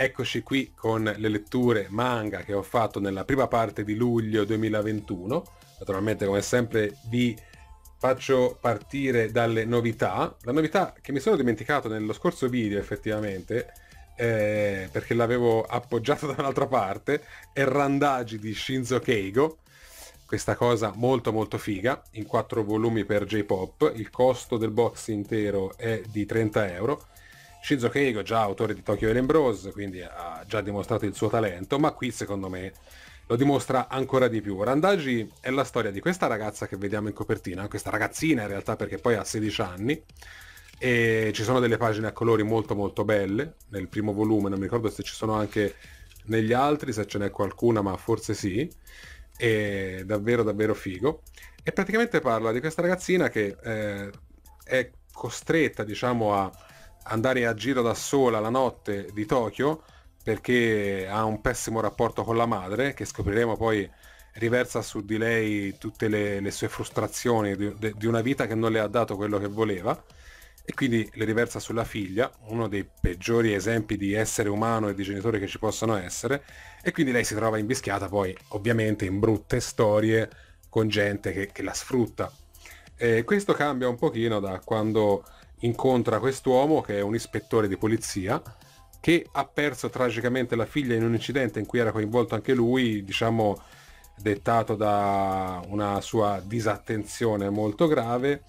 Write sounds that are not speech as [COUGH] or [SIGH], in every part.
Eccoci qui con le letture manga che ho fatto nella prima parte di luglio 2021. Naturalmente come sempre vi faccio partire dalle novità. La novità che mi sono dimenticato nello scorso video effettivamente, eh, perché l'avevo appoggiata [LAUGHS] da un'altra parte, è Randagi di Shinzo Keigo. Questa cosa molto molto figa, in quattro volumi per J-Pop. Il costo del box intero è di 30 euro Shinzo Keigo, già autore di Tokyo Ellen Bros, quindi ha già dimostrato il suo talento, ma qui secondo me lo dimostra ancora di più. Randagi è la storia di questa ragazza che vediamo in copertina, questa ragazzina in realtà perché poi ha 16 anni, e ci sono delle pagine a colori molto molto belle, nel primo volume, non mi ricordo se ci sono anche negli altri, se ce n'è qualcuna, ma forse sì, è davvero davvero figo. E praticamente parla di questa ragazzina che eh, è costretta, diciamo, a andare a giro da sola la notte di Tokyo perché ha un pessimo rapporto con la madre, che scopriremo poi riversa su di lei tutte le, le sue frustrazioni di, de, di, una vita che non le ha dato quello che voleva e quindi le riversa sulla figlia, uno dei peggiori esempi di essere umano e di genitore che ci possono essere, e quindi lei si trova invischiata poi ovviamente in brutte storie con gente che, che la sfrutta. E questo cambia un pochino da quando incontra quest'uomo che è un ispettore di polizia che ha perso tragicamente la figlia in un incidente in cui era coinvolto anche lui, diciamo dettato da una sua disattenzione molto grave,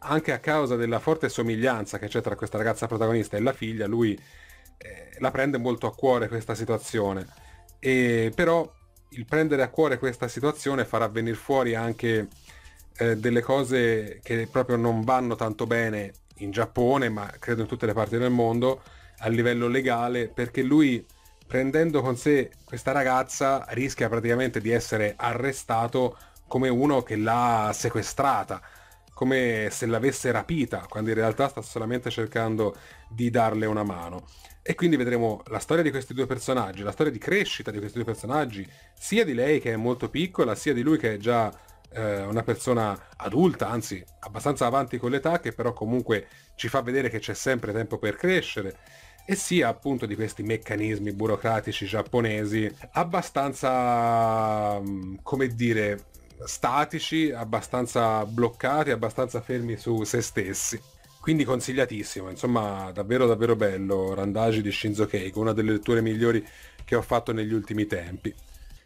anche a causa della forte somiglianza che c'è tra questa ragazza protagonista e la figlia, lui eh, la prende molto a cuore questa situazione. E, però il prendere a cuore questa situazione farà venire fuori anche eh, delle cose che proprio non vanno tanto bene in Giappone, ma credo in tutte le parti del mondo, a livello legale, perché lui prendendo con sé questa ragazza rischia praticamente di essere arrestato come uno che l'ha sequestrata, come se l'avesse rapita, quando in realtà sta solamente cercando di darle una mano. E quindi vedremo la storia di questi due personaggi, la storia di crescita di questi due personaggi, sia di lei che è molto piccola, sia di lui che è già eh, una persona adulta, anzi abbastanza avanti con l'età, che però comunque ci fa vedere che c'è sempre tempo per crescere e sia appunto di questi meccanismi burocratici giapponesi abbastanza, mm, come dire, statici, abbastanza bloccati, abbastanza fermi su se stessi. Quindi consigliatissimo, insomma davvero davvero bello Randagi di Shinzo Keiko, una delle letture migliori che ho fatto negli ultimi tempi.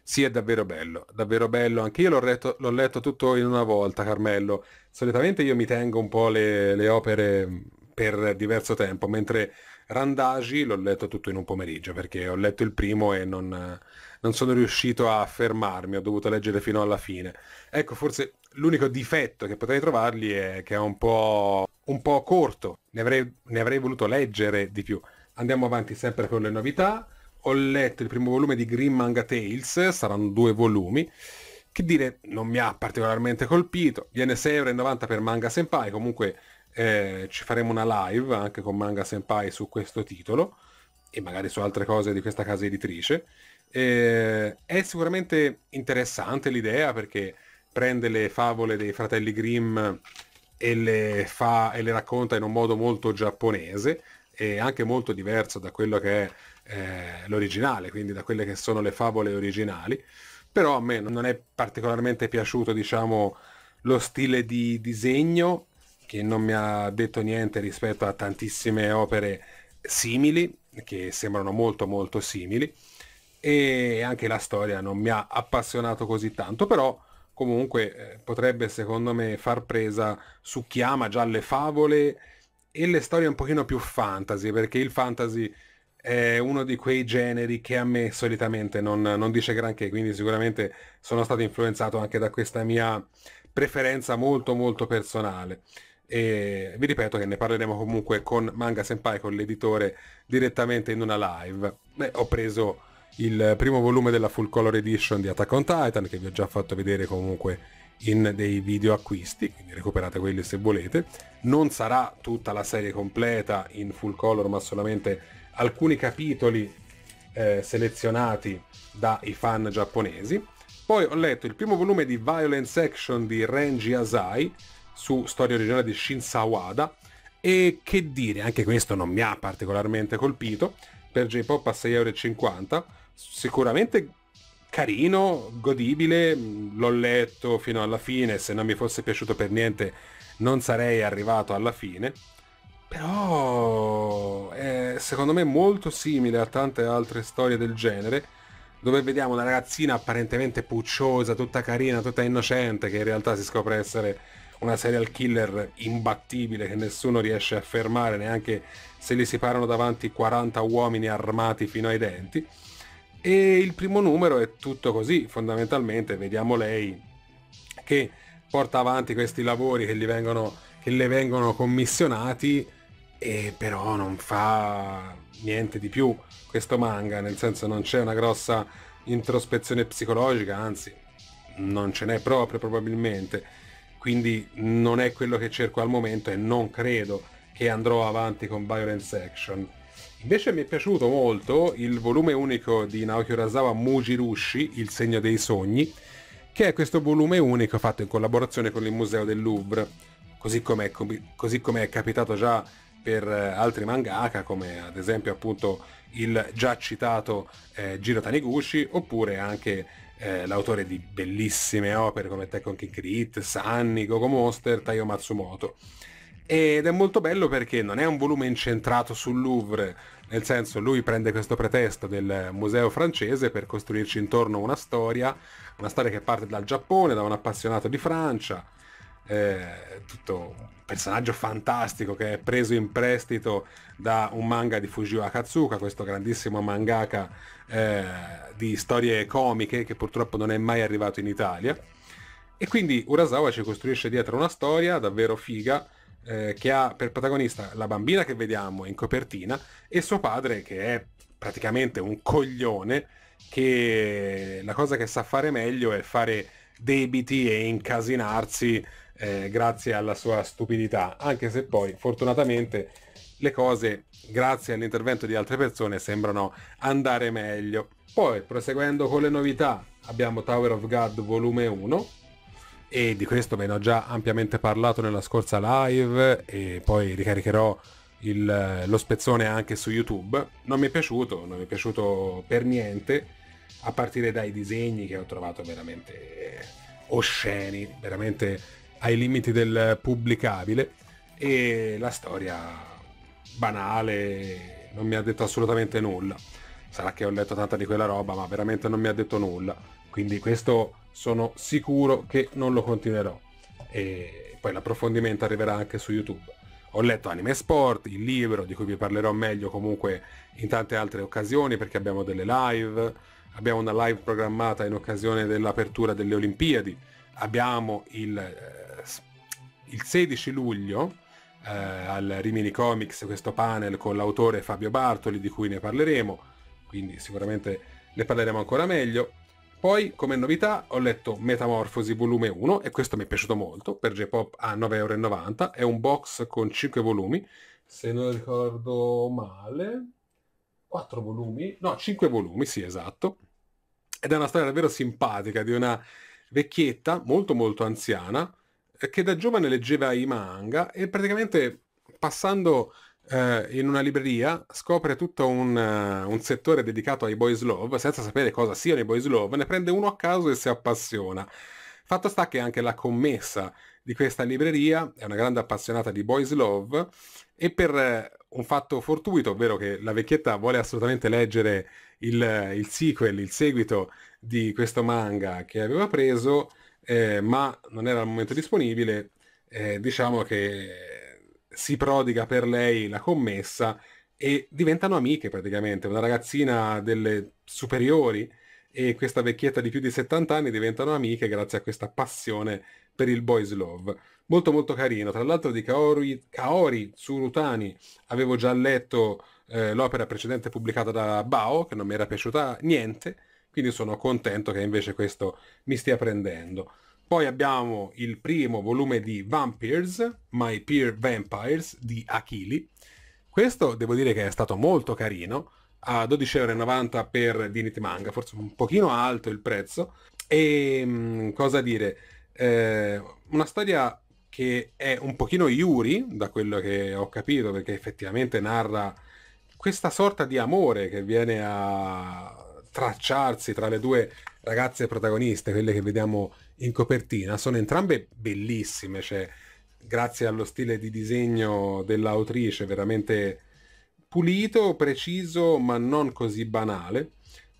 Sì, è davvero bello, davvero bello. Anche io l'ho letto, l'ho letto tutto in una volta, Carmello. Solitamente io mi tengo un po' le, le opere mm, per diverso tempo, mentre Randagi l'ho letto tutto in un pomeriggio, perché ho letto il primo e non, non sono riuscito a fermarmi, ho dovuto leggere fino alla fine. Ecco, forse l'unico difetto che potrei trovargli è che è un po', un po corto, ne avrei, ne avrei voluto leggere di più. Andiamo avanti sempre con le novità ho letto il primo volume di Green Manga Tales, saranno due volumi, che dire non mi ha particolarmente colpito, viene 6,90€ per Manga Senpai, comunque eh, ci faremo una live anche con Manga Senpai su questo titolo e magari su altre cose di questa casa editrice. Eh, è sicuramente interessante l'idea perché prende le favole dei fratelli Grimm e le, fa, e le racconta in un modo molto giapponese e anche molto diverso da quello che è eh, l'originale, quindi da quelle che sono le favole originali, però a me non è particolarmente piaciuto diciamo, lo stile di disegno, che non mi ha detto niente rispetto a tantissime opere simili, che sembrano molto molto simili, e anche la storia non mi ha appassionato così tanto, però comunque eh, potrebbe secondo me far presa su chi ama già le favole e le storie un pochino più fantasy, perché il fantasy è uno di quei generi che a me solitamente non, non dice granché, quindi sicuramente sono stato influenzato anche da questa mia preferenza molto molto personale e vi ripeto che ne parleremo comunque con Manga Senpai, con l'editore, direttamente in una live. Beh, ho preso il primo volume della Full Color Edition di Attack on Titan, che vi ho già fatto vedere comunque in dei video acquisti, quindi recuperate quelli se volete. Non sarà tutta la serie completa in full color, ma solamente alcuni capitoli eh, selezionati dai fan giapponesi. Poi ho letto il primo volume di Violent Section di Renji Asai su storia originale di Shin Sawada e che dire, anche questo non mi ha particolarmente colpito, per J-Pop a 6,50€, sicuramente carino, godibile, mm, l'ho letto fino alla fine, se non mi fosse piaciuto per niente non sarei arrivato alla fine, però è secondo me molto simile a tante altre storie del genere, dove vediamo una ragazzina apparentemente pucciosa, tutta carina, tutta innocente, che in realtà si scopre essere una serial killer imbattibile che nessuno riesce a fermare neanche se gli si parano davanti 40 uomini armati fino ai denti. E il primo numero è tutto così, fondamentalmente vediamo lei che porta avanti questi lavori che, vengono, che le vengono commissionati e però non fa niente di più questo manga, nel senso non c'è una grossa introspezione psicologica, anzi non ce n'è proprio probabilmente, quindi non è quello che cerco al momento e non credo che andrò avanti con Violence Action. Invece mi è piaciuto molto il volume unico di Naoki Urasawa Mujirushi, Il segno dei sogni, che è questo volume unico fatto in collaborazione con il Museo del Louvre, così come è, così come è capitato già per eh, altri mangaka come ad esempio appunto il già citato eh, Giro Taniguchi oppure anche eh, l'autore di bellissime opere come Tekken King Crit, Sunny, Gogo Monster, Taiyo Matsumoto. Ed è molto bello perché non è un volume incentrato sul Louvre, nel senso lui prende questo pretesto del museo francese per costruirci intorno una storia, una storia che parte dal Giappone, da un appassionato di Francia, eh, tutto personaggio fantastico che è preso in prestito da un manga di Fujio Akatsuka, questo grandissimo mangaka eh, di storie comiche che purtroppo non è mai arrivato in Italia. E quindi Urasawa ci costruisce dietro una storia davvero figa eh, che ha per protagonista la bambina che vediamo in copertina e suo padre che è praticamente un coglione che la cosa che sa fare meglio è fare debiti e incasinarsi eh, grazie alla sua stupidità, anche se poi fortunatamente le cose, grazie all'intervento di altre persone, sembrano andare meglio. Poi, proseguendo con le novità, abbiamo Tower of God volume 1 e di questo ve ne ho già ampiamente parlato nella scorsa live e poi ricaricherò il, eh, lo spezzone anche su YouTube. Non mi è piaciuto, non mi è piaciuto per niente, a partire dai disegni che ho trovato veramente osceni, veramente ai limiti del pubblicabile e la storia banale non mi ha detto assolutamente nulla. Sarà che ho letto tanta di quella roba, ma veramente non mi ha detto nulla. Quindi questo sono sicuro che non lo continuerò. E poi l'approfondimento arriverà anche su YouTube. Ho letto Anime Sport, il libro di cui vi parlerò meglio comunque in tante altre occasioni perché abbiamo delle live, abbiamo una live programmata in occasione dell'apertura delle Olimpiadi abbiamo il, eh, il 16 luglio eh, al Rimini Comics questo panel con l'autore Fabio Bartoli di cui ne parleremo, quindi sicuramente ne parleremo ancora meglio. Poi, come novità, ho letto Metamorfosi volume 1 e questo mi è piaciuto molto, per J-Pop a 9,90€, è un box con 5 volumi, se non ricordo male, 4 volumi, no 5 volumi, sì esatto, ed è una storia davvero simpatica di una vecchietta, molto molto anziana, eh, che da giovane leggeva i manga e praticamente passando eh, in una libreria scopre tutto un, uh, un, settore dedicato ai boys love, senza sapere cosa siano i boys love, ne prende uno a caso e si appassiona. Fatto sta che anche la commessa di questa libreria, è una grande appassionata di Boys Love e per eh, un fatto fortuito, ovvero che la vecchietta vuole assolutamente leggere il, eh, il sequel, il seguito di questo manga che aveva preso, eh, ma non era al momento disponibile, eh, diciamo che si prodiga per lei la commessa e diventano amiche praticamente, una ragazzina delle superiori e questa vecchietta di più di 70 anni diventano amiche grazie a questa passione per il boys love. Molto molto carino, tra l'altro di Kaori, Kaori Tsurutani avevo già letto eh, l'opera precedente pubblicata da Bao, che non mi era piaciuta niente, quindi sono contento che invece questo mi stia prendendo. Poi abbiamo il primo volume di Vampires, My Peer Vampires, di Achili. Questo devo dire che è stato molto carino, a 12,90€ per Dignity Manga, forse un pochino alto il prezzo. E ehm, cosa dire, eh, una storia che è un pochino Yuri, da quello che ho capito, perché effettivamente narra questa sorta di amore che viene a tracciarsi tra le due ragazze protagoniste, quelle che vediamo in copertina. Sono entrambe bellissime, cioè, grazie allo stile di disegno dell'autrice, veramente pulito, preciso, ma non così banale.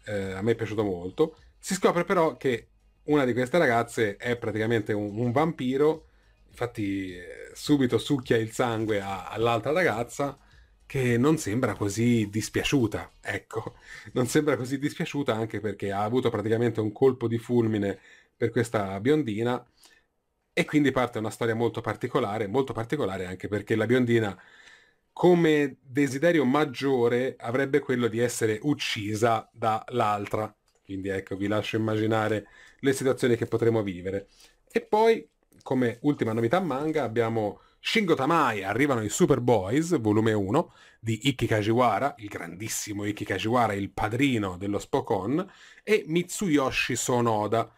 Eh, a me è piaciuto molto. Si scopre però che una di queste ragazze è praticamente un, un vampiro, infatti eh, subito succhia il sangue a, all'altra ragazza che non sembra così dispiaciuta, ecco, [LAUGHS] non sembra così dispiaciuta anche perché ha avuto praticamente un colpo di fulmine per questa biondina e quindi parte una storia molto particolare, molto particolare anche perché la biondina come desiderio maggiore avrebbe quello di essere uccisa dall'altra. Quindi ecco, vi lascio immaginare le situazioni che potremo vivere. E poi, come ultima novità manga, abbiamo Shingo Tamai, arrivano i Super Boys, volume 1, di Ikki Kajiwara, il grandissimo Ikki Kajiwara, il padrino dello Spokon, e Mitsuyoshi Sonoda.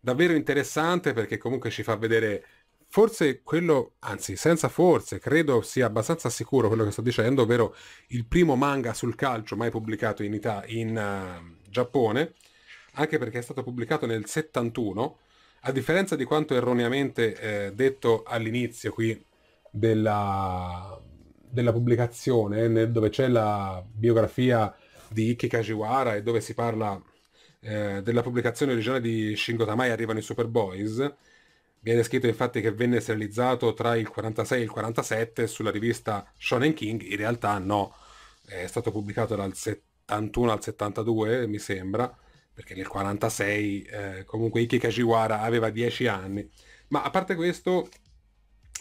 Davvero interessante perché comunque ci fa vedere forse quello, anzi senza forse, credo sia abbastanza sicuro quello che sto dicendo, ovvero il primo manga sul calcio mai pubblicato in, Ita- in uh, Giappone, anche perché è stato pubblicato nel 71, a differenza di quanto erroneamente eh, detto all'inizio qui della, della pubblicazione, nel, dove c'è la biografia di Ikki Kajiwara e dove si parla eh, della pubblicazione originale di Shingo Tamai arrivano i Super Boys, Viene scritto infatti che venne serializzato tra il 46 e il 47 sulla rivista Shonen King, in realtà no, è stato pubblicato dal 71 al 72 mi sembra, perché nel 46 eh, comunque Ike Kajiwara aveva 10 anni. Ma a parte questo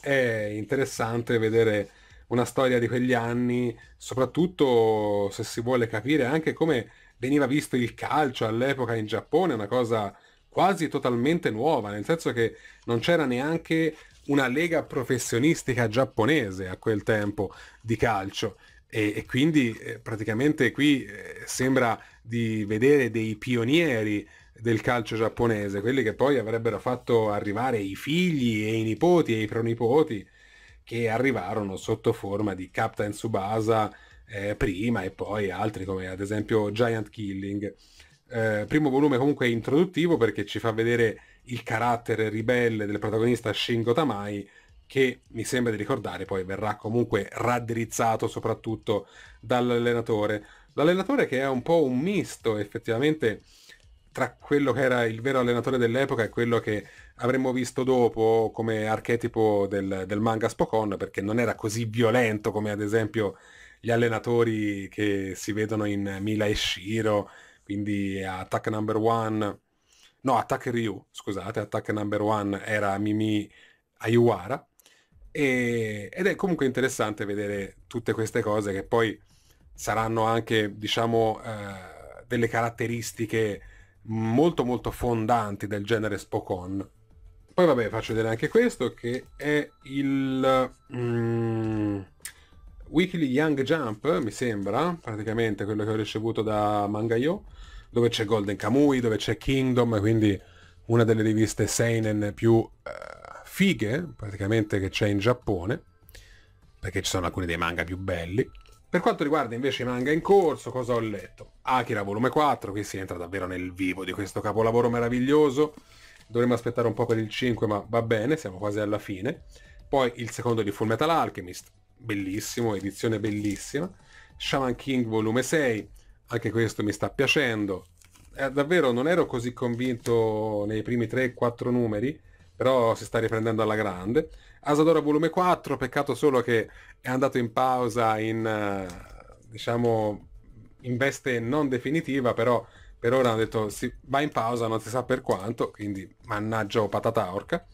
è interessante vedere una storia di quegli anni, soprattutto se si vuole capire anche come veniva visto il calcio all'epoca in Giappone, una cosa quasi totalmente nuova, nel senso che non c'era neanche una lega professionistica giapponese a quel tempo di calcio. E, e quindi eh, praticamente qui eh, sembra di vedere dei pionieri del calcio giapponese, quelli che poi avrebbero fatto arrivare i figli e i nipoti e i pronipoti che arrivarono sotto forma di Captain Subasa eh, prima e poi altri come ad esempio Giant Killing eh, primo volume comunque introduttivo perché ci fa vedere il carattere ribelle del protagonista Shingo Tamai che mi sembra di ricordare poi verrà comunque raddrizzato soprattutto dall'allenatore. L'allenatore che è un po' un misto effettivamente tra quello che era il vero allenatore dell'epoca e quello che avremmo visto dopo come archetipo del, del manga Spokon, perché non era così violento come ad esempio gli allenatori che si vedono in Mila e Shiro, quindi Attack Number One, no Attack Ryu, scusate, Attack Number One era Mimi Ayuara e, ed è comunque interessante vedere tutte queste cose che poi saranno anche diciamo eh, delle caratteristiche molto molto fondanti del genere Spokon. Poi vabbè faccio vedere anche questo che è il... Mm, Weekly Young Jump, mi sembra, praticamente quello che ho ricevuto da Mangayo, dove c'è Golden Kamui, dove c'è Kingdom, quindi una delle riviste seinen più uh, fighe, praticamente, che c'è in Giappone, perché ci sono alcuni dei manga più belli. Per quanto riguarda invece i manga in corso, cosa ho letto? Akira volume 4, qui si entra davvero nel vivo di questo capolavoro meraviglioso. Dovremmo aspettare un po' per il 5, ma va bene, siamo quasi alla fine. Poi il secondo di Full Metal Alchemist, bellissimo, edizione bellissima. Shaman King volume 6, anche questo mi sta piacendo. Eh, davvero non ero così convinto nei primi 3-4 numeri, però si sta riprendendo alla grande. Asadora volume 4, peccato solo che è andato in pausa in, eh, diciamo, in veste non definitiva, però per ora hanno detto si va in pausa, non si sa per quanto, quindi mannaggia patata orca.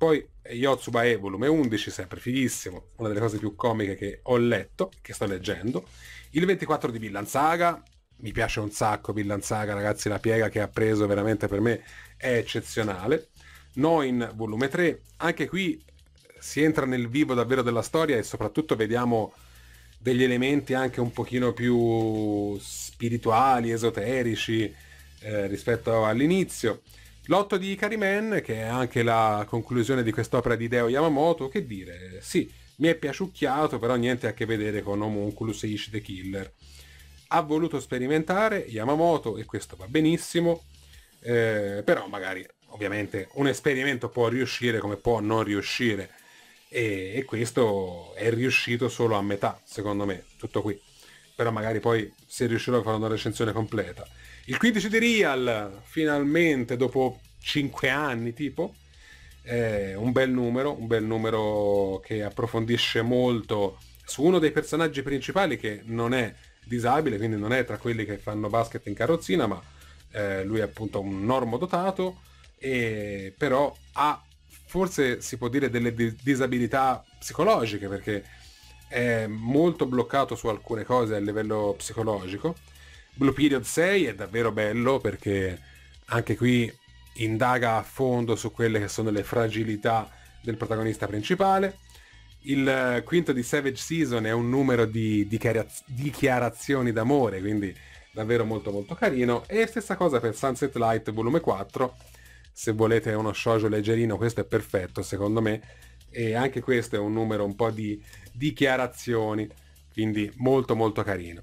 Poi eh, Yotsuba volume 11, sempre fighissimo, una delle cose più comiche che ho letto, che sto leggendo. Il 24 di Villan Saga, mi piace un sacco Villan Saga, ragazzi, la piega che ha preso veramente per me è eccezionale. Noin volume 3, anche qui eh, si entra nel vivo davvero della storia e soprattutto vediamo degli elementi anche un pochino più spirituali, esoterici eh, rispetto all'inizio. L'otto di Ikarimen, che è anche la conclusione di quest'opera di Deo Yamamoto, che dire, sì, mi è piaciucchiato, però niente a che vedere con Homunculus e Ish the Killer. Ha voluto sperimentare Yamamoto, e questo va benissimo, eh, però magari ovviamente un esperimento può riuscire come può non riuscire, e, e questo è riuscito solo a metà, secondo me, tutto qui. Però magari poi se riuscirò a fare una recensione completa. Il 15 di Real, finalmente dopo 5 anni tipo, eh, un bel numero, un bel numero che approfondisce molto su uno dei personaggi principali che non è disabile, quindi non è tra quelli che fanno basket in carrozzina, ma eh, lui è appunto un normo dotato, e però ha forse si può dire delle di- disabilità psicologiche perché è molto bloccato su alcune cose a livello psicologico Blue Period 6 è davvero bello perché anche qui indaga a fondo su quelle che sono le fragilità del protagonista principale. Il quinto di Savage Season è un numero di dichiarazioni d'amore, quindi davvero molto molto carino. E stessa cosa per Sunset Light volume 4, se volete uno shoujo leggerino questo è perfetto secondo me. E anche questo è un numero un po' di dichiarazioni, quindi molto molto carino.